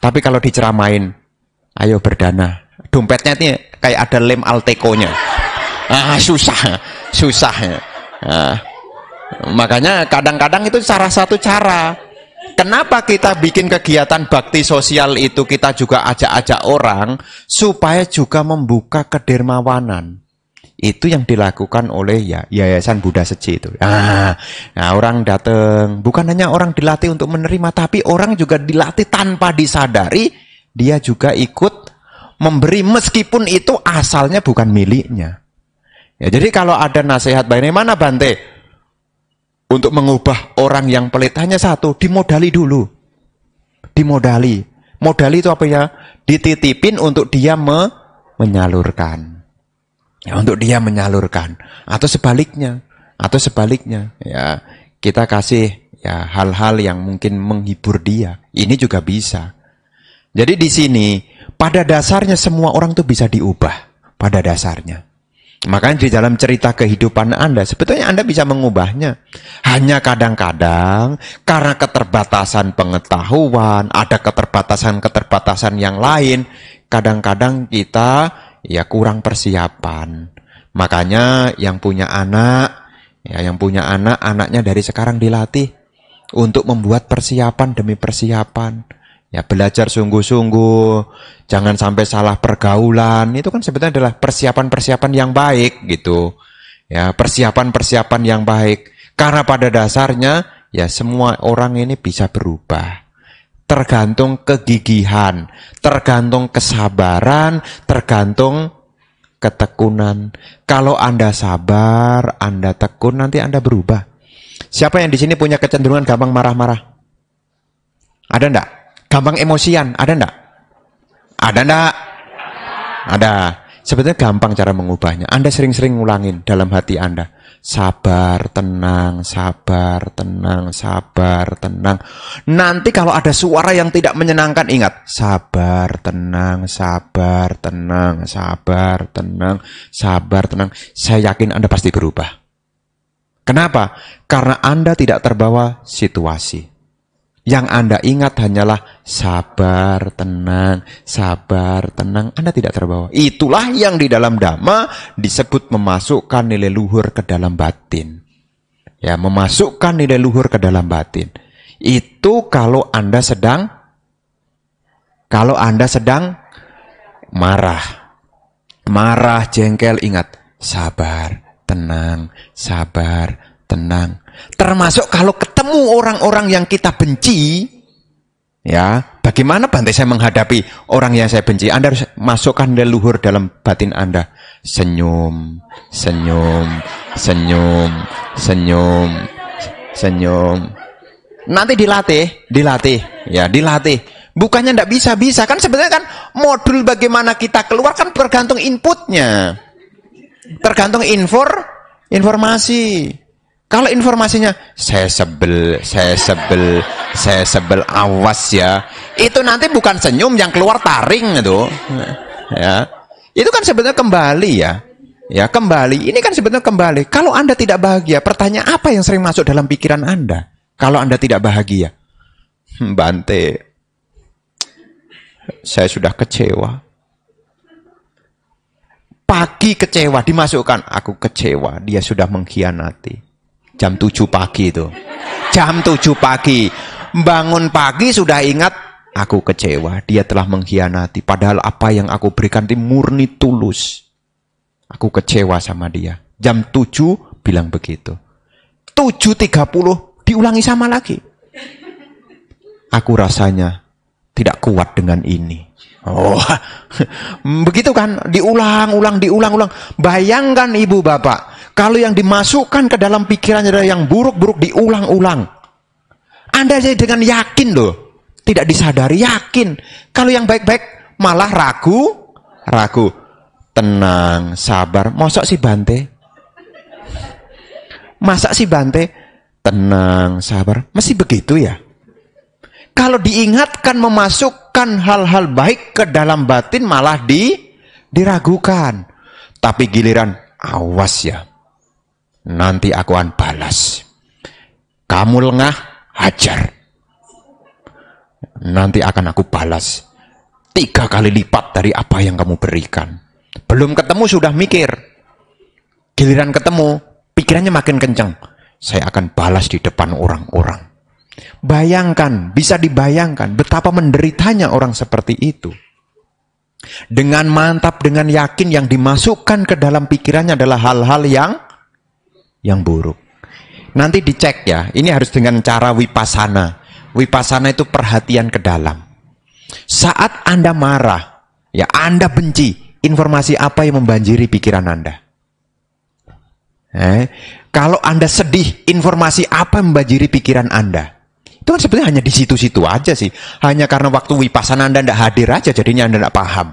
S1: Tapi kalau diceramain, ayo berdana, dompetnya ini kayak ada lem altekonya ah susah susah ah. makanya kadang-kadang itu salah satu cara kenapa kita bikin kegiatan bakti sosial itu kita juga ajak-ajak orang supaya juga membuka kedermawanan itu yang dilakukan oleh ya Yayasan Buddha Seci itu. Ah, nah orang datang bukan hanya orang dilatih untuk menerima, tapi orang juga dilatih tanpa disadari dia juga ikut memberi meskipun itu asalnya bukan miliknya. Ya, jadi kalau ada nasihat bagaimana Bante untuk mengubah orang yang pelit hanya satu, dimodali dulu. Dimodali. Modali itu apa ya? Dititipin untuk dia me menyalurkan. Ya, untuk dia menyalurkan atau sebaliknya, atau sebaliknya ya kita kasih ya hal-hal yang mungkin menghibur dia. Ini juga bisa. Jadi di sini pada dasarnya semua orang tuh bisa diubah. Pada dasarnya. Makanya di dalam cerita kehidupan Anda, sebetulnya Anda bisa mengubahnya. Hanya kadang-kadang karena keterbatasan pengetahuan, ada keterbatasan-keterbatasan yang lain, kadang-kadang kita ya kurang persiapan. Makanya yang punya anak, ya yang punya anak, anaknya dari sekarang dilatih untuk membuat persiapan demi persiapan Ya belajar sungguh-sungguh, jangan sampai salah pergaulan. Itu kan sebetulnya adalah persiapan-persiapan yang baik gitu. Ya, persiapan-persiapan yang baik. Karena pada dasarnya ya semua orang ini bisa berubah. Tergantung kegigihan, tergantung kesabaran, tergantung ketekunan. Kalau Anda sabar, Anda tekun, nanti Anda berubah. Siapa yang di sini punya kecenderungan gampang marah-marah? Ada enggak? Gampang emosian, ada ndak? Ada ndak? Ada. Sebetulnya gampang cara mengubahnya. Anda sering-sering ngulangin dalam hati Anda. Sabar, tenang, sabar, tenang, sabar, tenang. Nanti kalau ada suara yang tidak menyenangkan, ingat. Sabar, tenang, sabar, tenang, sabar, tenang, sabar, tenang. Saya yakin Anda pasti berubah. Kenapa? Karena Anda tidak terbawa situasi. Yang Anda ingat hanyalah sabar, tenang, sabar, tenang. Anda tidak terbawa. Itulah yang di dalam dhamma disebut memasukkan nilai luhur ke dalam batin. Ya, memasukkan nilai luhur ke dalam batin. Itu kalau Anda sedang kalau Anda sedang marah. Marah, jengkel, ingat, sabar, tenang, sabar, tenang. Termasuk kalau ketemu orang-orang yang kita benci, ya, bagaimana bantai saya menghadapi orang yang saya benci? Anda harus masukkan leluhur dalam batin Anda. Senyum, senyum, senyum, senyum, senyum. Nanti dilatih, dilatih, ya, dilatih. Bukannya tidak bisa-bisa, kan sebenarnya kan modul bagaimana kita keluar kan tergantung inputnya. Tergantung infor, informasi. Kalau informasinya saya sebel, saya sebel, saya sebel awas ya. Itu nanti bukan senyum yang keluar taring itu. Ya. Itu kan sebenarnya kembali ya. Ya, kembali. Ini kan sebenarnya kembali. Kalau Anda tidak bahagia, pertanyaan apa yang sering masuk dalam pikiran Anda? Kalau Anda tidak bahagia. Hmm, Bante, saya sudah kecewa. Pagi kecewa, dimasukkan. Aku kecewa, dia sudah mengkhianati jam 7 pagi itu jam 7 pagi bangun pagi sudah ingat aku kecewa dia telah mengkhianati padahal apa yang aku berikan di murni tulus aku kecewa sama dia jam 7 bilang begitu 7.30 diulangi sama lagi aku rasanya tidak kuat dengan ini Oh, begitu kan? Diulang, ulang, diulang, ulang. Bayangkan ibu bapak, kalau yang dimasukkan ke dalam pikirannya adalah yang buruk-buruk diulang-ulang. Anda jadi dengan yakin loh. Tidak disadari, yakin. Kalau yang baik-baik malah ragu, ragu. Tenang, sabar. Mosok si Bante? Masa si Bante? Tenang, sabar. Mesti begitu ya? Kalau diingatkan memasukkan hal-hal baik ke dalam batin malah di diragukan. Tapi giliran awas ya nanti aku akan balas. Kamu lengah, hajar. Nanti akan aku balas. Tiga kali lipat dari apa yang kamu berikan. Belum ketemu sudah mikir. Giliran ketemu, pikirannya makin kencang. Saya akan balas di depan orang-orang. Bayangkan, bisa dibayangkan betapa menderitanya orang seperti itu. Dengan mantap, dengan yakin yang dimasukkan ke dalam pikirannya adalah hal-hal yang yang buruk. Nanti dicek ya, ini harus dengan cara wipasana. Wipasana itu perhatian ke dalam. Saat Anda marah, ya Anda benci, informasi apa yang membanjiri pikiran Anda? Eh, kalau Anda sedih, informasi apa yang membanjiri pikiran Anda? Itu kan sebenarnya hanya di situ-situ aja sih. Hanya karena waktu wipasana Anda tidak hadir aja, jadinya Anda tidak paham.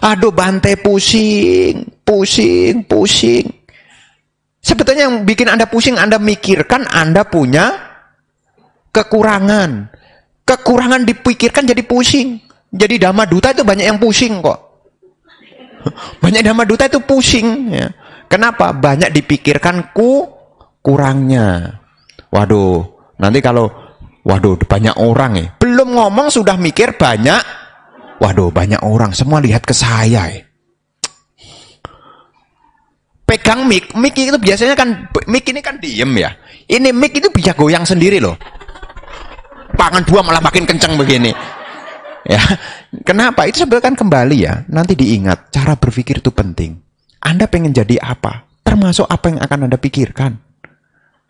S1: Aduh, bantai pusing, pusing, pusing. Sebetulnya yang bikin Anda pusing, Anda mikirkan Anda punya kekurangan. Kekurangan dipikirkan jadi pusing. Jadi dhamma duta itu banyak yang pusing kok. Banyak dhamma duta itu pusing. Ya. Kenapa? Banyak dipikirkan ku kurangnya. Waduh, nanti kalau waduh banyak orang ya. Belum ngomong sudah mikir banyak. Waduh, banyak orang. Semua lihat ke saya ya pegang mic, mic itu biasanya kan mic ini kan diem ya. Ini mic itu bisa goyang sendiri loh. Pangan buah malah makin kencang begini. Ya, kenapa? Itu sebenarnya kan kembali ya. Nanti diingat cara berpikir itu penting. Anda pengen jadi apa? Termasuk apa yang akan Anda pikirkan.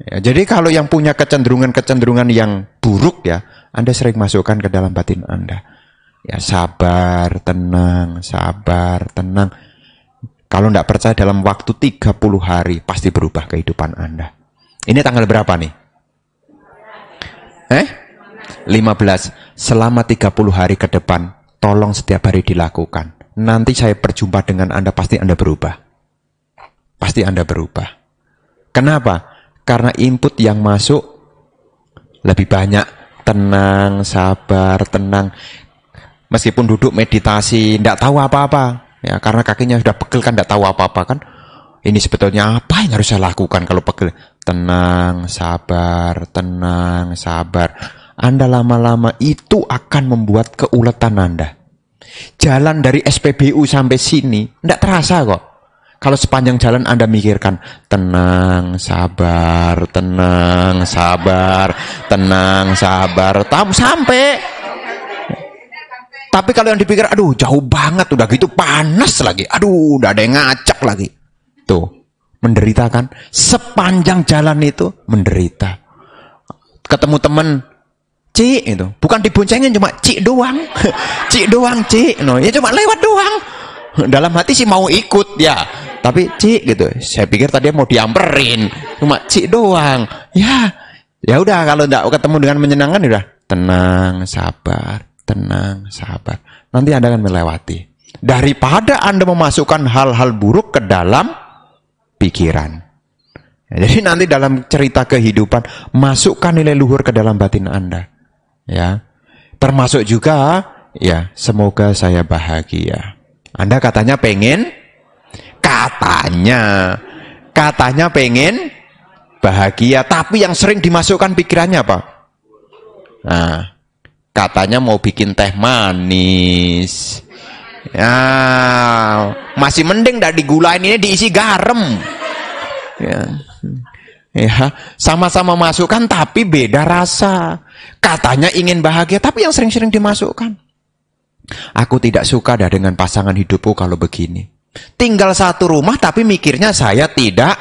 S1: Ya, jadi kalau yang punya kecenderungan-kecenderungan yang buruk ya, Anda sering masukkan ke dalam batin Anda. Ya sabar, tenang, sabar, tenang kalau tidak percaya dalam waktu 30 hari pasti berubah kehidupan Anda. Ini tanggal berapa nih? Eh? 15. Selama 30 hari ke depan, tolong setiap hari dilakukan. Nanti saya berjumpa dengan Anda, pasti Anda berubah. Pasti Anda berubah. Kenapa? Karena input yang masuk lebih banyak. Tenang, sabar, tenang. Meskipun duduk meditasi, tidak tahu apa-apa, ya karena kakinya sudah pegel kan tidak tahu apa-apa kan ini sebetulnya apa yang harus saya lakukan kalau pegel tenang sabar tenang sabar anda lama-lama itu akan membuat keuletan Anda jalan dari SPBU sampai sini tidak terasa kok kalau sepanjang jalan Anda mikirkan tenang, sabar, tenang, sabar, tenang, sabar, tam sampai tapi kalau yang dipikir, aduh jauh banget, udah gitu panas lagi, aduh udah ada yang ngacak lagi. Tuh, menderita kan? Sepanjang jalan itu menderita. Ketemu temen, Cik itu, bukan diboncengin cuma cik doang, cik doang cik, no, ya cuma lewat doang. Dalam hati sih mau ikut ya, tapi cik gitu. Saya pikir tadi mau diamperin, cuma cik doang. Ya, ya udah kalau tidak ketemu dengan menyenangkan ya udah tenang, sabar tenang, sabar. Nanti Anda akan melewati. Daripada Anda memasukkan hal-hal buruk ke dalam pikiran. Ya, jadi nanti dalam cerita kehidupan masukkan nilai luhur ke dalam batin Anda. Ya. Termasuk juga ya, semoga saya bahagia. Anda katanya pengen katanya katanya pengen bahagia, tapi yang sering dimasukkan pikirannya apa? Nah, katanya mau bikin teh manis ya masih mending dah digulain ini diisi garam ya ya sama-sama masukkan tapi beda rasa katanya ingin bahagia tapi yang sering-sering dimasukkan aku tidak suka dah dengan pasangan hidupku kalau begini tinggal satu rumah tapi mikirnya saya tidak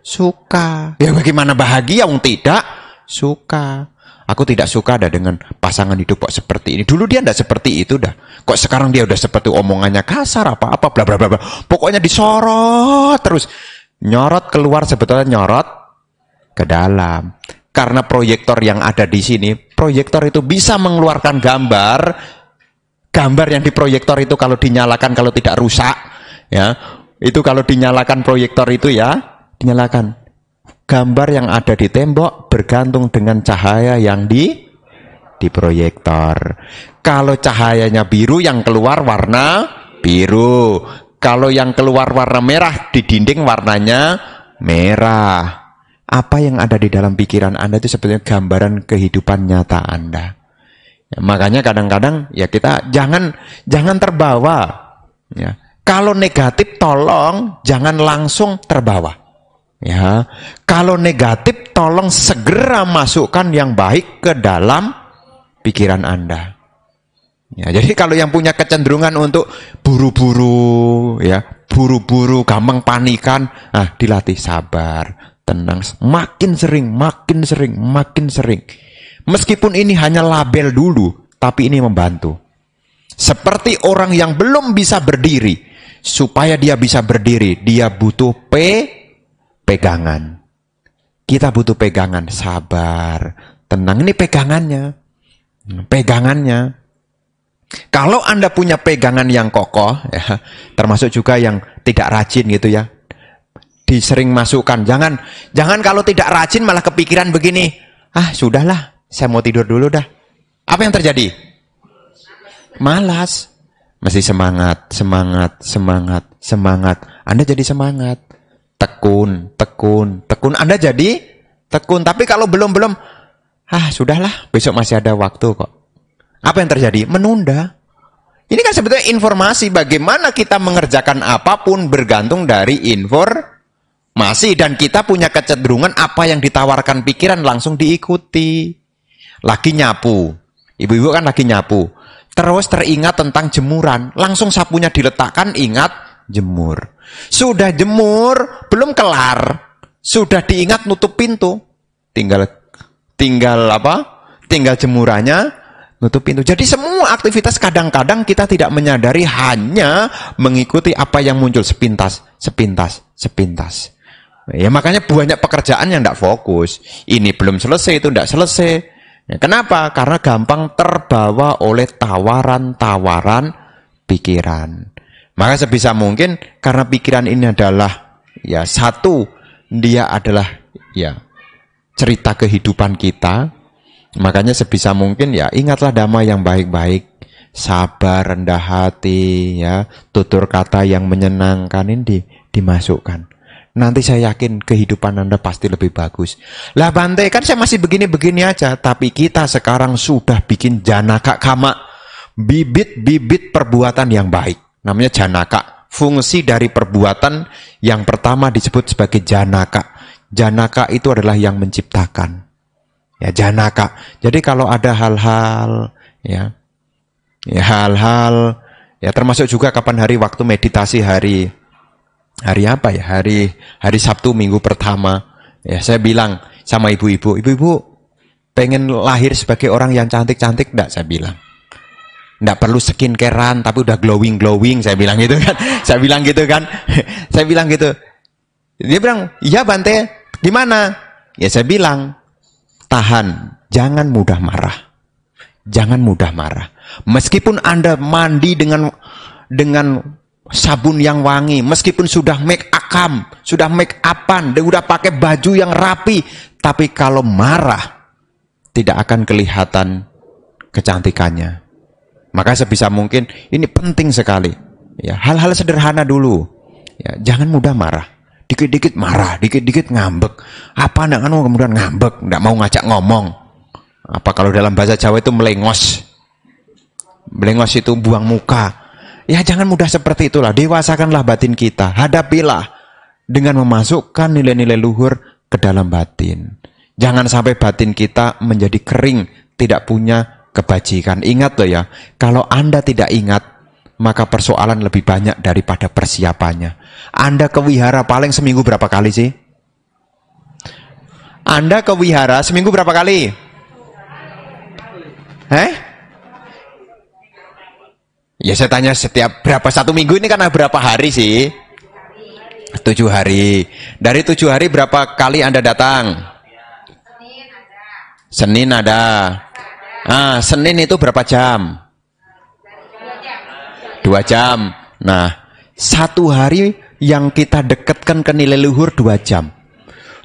S1: suka ya bagaimana bahagia yang tidak suka Aku tidak suka dah dengan pasangan hidup kok seperti ini. Dulu dia tidak seperti itu dah. Kok sekarang dia udah seperti omongannya kasar apa-apa bla bla bla bla. Pokoknya disorot terus. Nyorot keluar sebetulnya nyorot ke dalam. Karena proyektor yang ada di sini, proyektor itu bisa mengeluarkan gambar. Gambar yang di proyektor itu kalau dinyalakan kalau tidak rusak, ya. Itu kalau dinyalakan proyektor itu ya, dinyalakan gambar yang ada di tembok bergantung dengan cahaya yang di di proyektor. Kalau cahayanya biru yang keluar warna biru. Kalau yang keluar warna merah di dinding warnanya merah. Apa yang ada di dalam pikiran Anda itu sebetulnya gambaran kehidupan nyata Anda. Ya, makanya kadang-kadang ya kita jangan jangan terbawa. Ya. Kalau negatif tolong jangan langsung terbawa Ya, kalau negatif tolong segera masukkan yang baik ke dalam pikiran Anda. Ya, jadi kalau yang punya kecenderungan untuk buru-buru, ya buru-buru, gampang panikan, ah dilatih sabar, tenang, makin sering, makin sering, makin sering. Meskipun ini hanya label dulu, tapi ini membantu. Seperti orang yang belum bisa berdiri, supaya dia bisa berdiri, dia butuh P pegangan. Kita butuh pegangan, sabar, tenang. Ini pegangannya. Pegangannya. Kalau Anda punya pegangan yang kokoh, ya, termasuk juga yang tidak rajin gitu ya, disering masukkan. Jangan, jangan kalau tidak rajin malah kepikiran begini, ah sudahlah, saya mau tidur dulu dah. Apa yang terjadi? Malas. Masih semangat, semangat, semangat, semangat. Anda jadi semangat tekun, tekun, tekun. Anda jadi tekun. Tapi kalau belum-belum, ah sudahlah, besok masih ada waktu kok. Apa yang terjadi? Menunda. Ini kan sebetulnya informasi bagaimana kita mengerjakan apapun bergantung dari informasi dan kita punya kecenderungan apa yang ditawarkan pikiran langsung diikuti. Lagi nyapu, ibu-ibu kan lagi nyapu. Terus teringat tentang jemuran, langsung sapunya diletakkan ingat jemur. Sudah jemur, belum kelar. Sudah diingat nutup pintu. Tinggal tinggal apa? Tinggal jemurannya nutup pintu. Jadi semua aktivitas kadang-kadang kita tidak menyadari hanya mengikuti apa yang muncul sepintas, sepintas, sepintas. Ya makanya banyak pekerjaan yang tidak fokus. Ini belum selesai, itu tidak selesai. Ya, kenapa? Karena gampang terbawa oleh tawaran-tawaran pikiran. Maka sebisa mungkin karena pikiran ini adalah ya satu dia adalah ya cerita kehidupan kita. Makanya sebisa mungkin ya ingatlah damai yang baik-baik, sabar, rendah hati, ya tutur kata yang menyenangkan ini di, dimasukkan. Nanti saya yakin kehidupan Anda pasti lebih bagus. Lah Bante, kan saya masih begini-begini aja, tapi kita sekarang sudah bikin janaka kama, bibit-bibit perbuatan yang baik namanya janaka. Fungsi dari perbuatan yang pertama disebut sebagai janaka. Janaka itu adalah yang menciptakan. Ya, janaka. Jadi kalau ada hal-hal ya, ya hal-hal ya, ya termasuk juga kapan hari waktu meditasi hari hari apa ya? Hari hari Sabtu minggu pertama. Ya, saya bilang sama ibu-ibu, ibu-ibu pengen lahir sebagai orang yang cantik-cantik enggak saya bilang nggak perlu skin skincarean tapi udah glowing glowing saya bilang gitu kan saya bilang gitu kan saya bilang gitu dia bilang iya bante gimana ya saya bilang tahan jangan mudah marah jangan mudah marah meskipun anda mandi dengan dengan sabun yang wangi meskipun sudah make akam sudah make upan sudah pakai baju yang rapi tapi kalau marah tidak akan kelihatan kecantikannya maka sebisa mungkin ini penting sekali. Ya, hal-hal sederhana dulu. Ya, jangan mudah marah. Dikit-dikit marah, dikit-dikit ngambek. Apa anak anu kemudian ngambek, nggak mau ngajak ngomong. Apa kalau dalam bahasa Jawa itu melengos? Melengos itu buang muka. Ya jangan mudah seperti itulah. Dewasakanlah batin kita. Hadapilah dengan memasukkan nilai-nilai luhur ke dalam batin. Jangan sampai batin kita menjadi kering, tidak punya kebajikan. Ingat loh ya, kalau Anda tidak ingat, maka persoalan lebih banyak daripada persiapannya. Anda ke wihara paling seminggu berapa kali sih? Anda ke wihara seminggu berapa kali? Eh? Ya saya tanya setiap berapa satu minggu ini karena berapa hari sih? Tujuh hari. Dari tujuh hari berapa kali Anda datang? Senin ada. Senin ada. Ah, Senin itu berapa jam? Dua jam. Nah, satu hari yang kita dekatkan ke nilai luhur dua jam.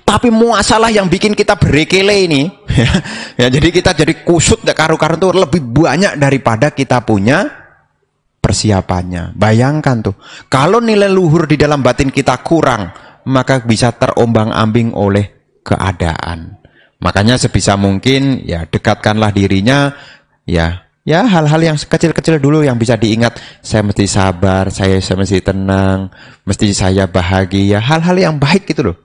S1: Tapi muasalah yang bikin kita berekele ini, ya, ya, jadi kita jadi kusut ya karu-karu tuh lebih banyak daripada kita punya persiapannya. Bayangkan tuh, kalau nilai luhur di dalam batin kita kurang, maka bisa terombang-ambing oleh keadaan. Makanya sebisa mungkin ya dekatkanlah dirinya ya ya hal-hal yang kecil-kecil dulu yang bisa diingat saya mesti sabar, saya, saya mesti tenang, mesti saya bahagia, ya, hal-hal yang baik gitu loh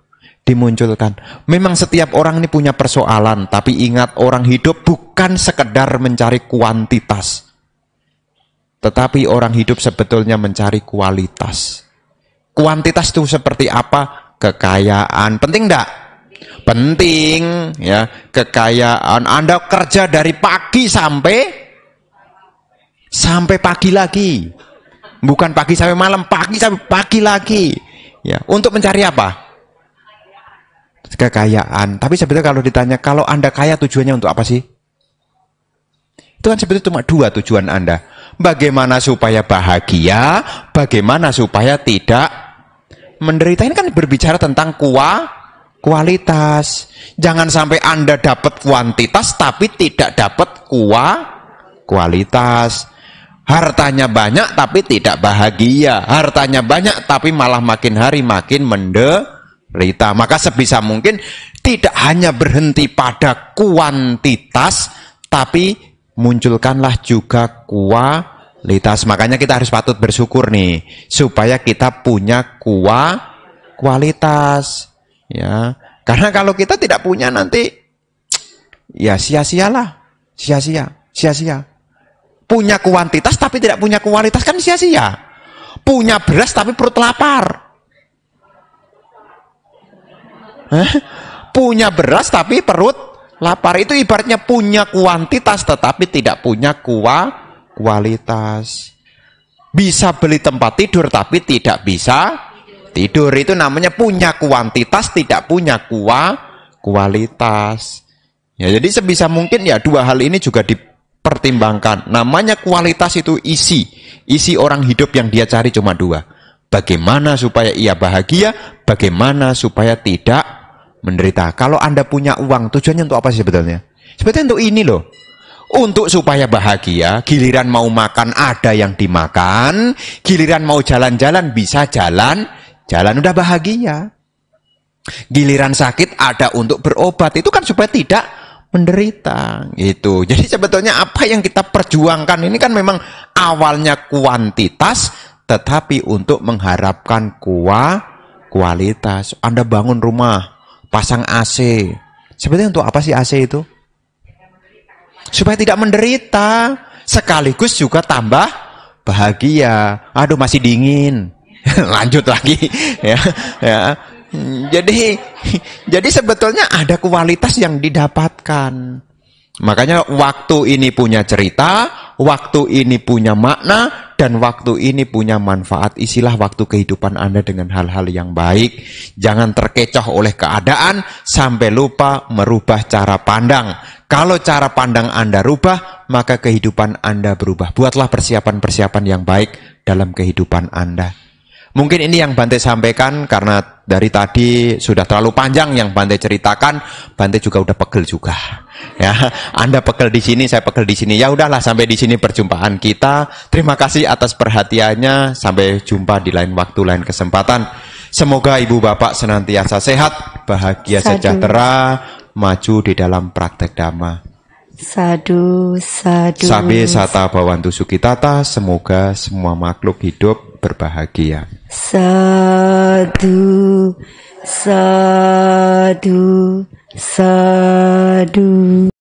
S1: dimunculkan. Memang setiap orang ini punya persoalan, tapi ingat orang hidup bukan sekedar mencari kuantitas. Tetapi orang hidup sebetulnya mencari kualitas. Kuantitas itu seperti apa? Kekayaan. Penting enggak? penting ya kekayaan Anda kerja dari pagi sampai sampai pagi lagi bukan pagi sampai malam pagi sampai pagi lagi ya untuk mencari apa kekayaan tapi sebetulnya kalau ditanya kalau Anda kaya tujuannya untuk apa sih itu kan sebetulnya cuma dua tujuan Anda bagaimana supaya bahagia bagaimana supaya tidak menderita ini kan berbicara tentang kuah kualitas. Jangan sampai Anda dapat kuantitas tapi tidak dapat kuah kualitas. Hartanya banyak tapi tidak bahagia. Hartanya banyak tapi malah makin hari makin menderita. Maka sebisa mungkin tidak hanya berhenti pada kuantitas tapi munculkanlah juga kualitas. Makanya kita harus patut bersyukur nih supaya kita punya kuah kualitas. Ya, karena kalau kita tidak punya nanti ya sia-sialah, sia-sia, sia-sia. Punya kuantitas tapi tidak punya kualitas kan sia-sia. Punya beras tapi perut lapar. Hah? Punya beras tapi perut lapar itu ibaratnya punya kuantitas tetapi tidak punya kuah kualitas. Bisa beli tempat tidur tapi tidak bisa Tidur itu namanya punya kuantitas, tidak punya kuah kualitas. Ya, jadi sebisa mungkin ya dua hal ini juga dipertimbangkan. Namanya kualitas itu isi. Isi orang hidup yang dia cari cuma dua. Bagaimana supaya ia bahagia, bagaimana supaya tidak menderita. Kalau Anda punya uang, tujuannya untuk apa sih sebetulnya? Sebetulnya untuk ini loh. Untuk supaya bahagia, giliran mau makan ada yang dimakan, giliran mau jalan-jalan bisa jalan, jalan udah bahagia. Giliran sakit ada untuk berobat. Itu kan supaya tidak menderita gitu. Jadi sebetulnya apa yang kita perjuangkan ini kan memang awalnya kuantitas tetapi untuk mengharapkan kuah kualitas. Anda bangun rumah, pasang AC. Sebetulnya untuk apa sih AC itu? Supaya tidak menderita, sekaligus juga tambah bahagia. Aduh masih dingin. lanjut lagi ya ya jadi jadi sebetulnya ada kualitas yang didapatkan makanya waktu ini punya cerita waktu ini punya makna dan waktu ini punya manfaat isilah waktu kehidupan anda dengan hal-hal yang baik jangan terkecoh oleh keadaan sampai lupa merubah cara pandang kalau cara pandang Anda rubah, maka kehidupan Anda berubah. Buatlah persiapan-persiapan yang baik dalam kehidupan Anda. Mungkin ini yang Bante sampaikan karena dari tadi sudah terlalu panjang yang Bante ceritakan, Bante juga udah pegel juga. Ya, Anda pegel di sini, saya pegel di sini. Ya udahlah sampai di sini perjumpaan kita. Terima kasih atas perhatiannya. Sampai jumpa di lain waktu, lain kesempatan. Semoga Ibu Bapak senantiasa sehat, bahagia, Sadu. sejahtera, maju di dalam praktek dhamma. Sadu, sadu. Sabi sata bawantu sukitata, semoga semua makhluk hidup berbahagia. Sadu, sadu, sadu.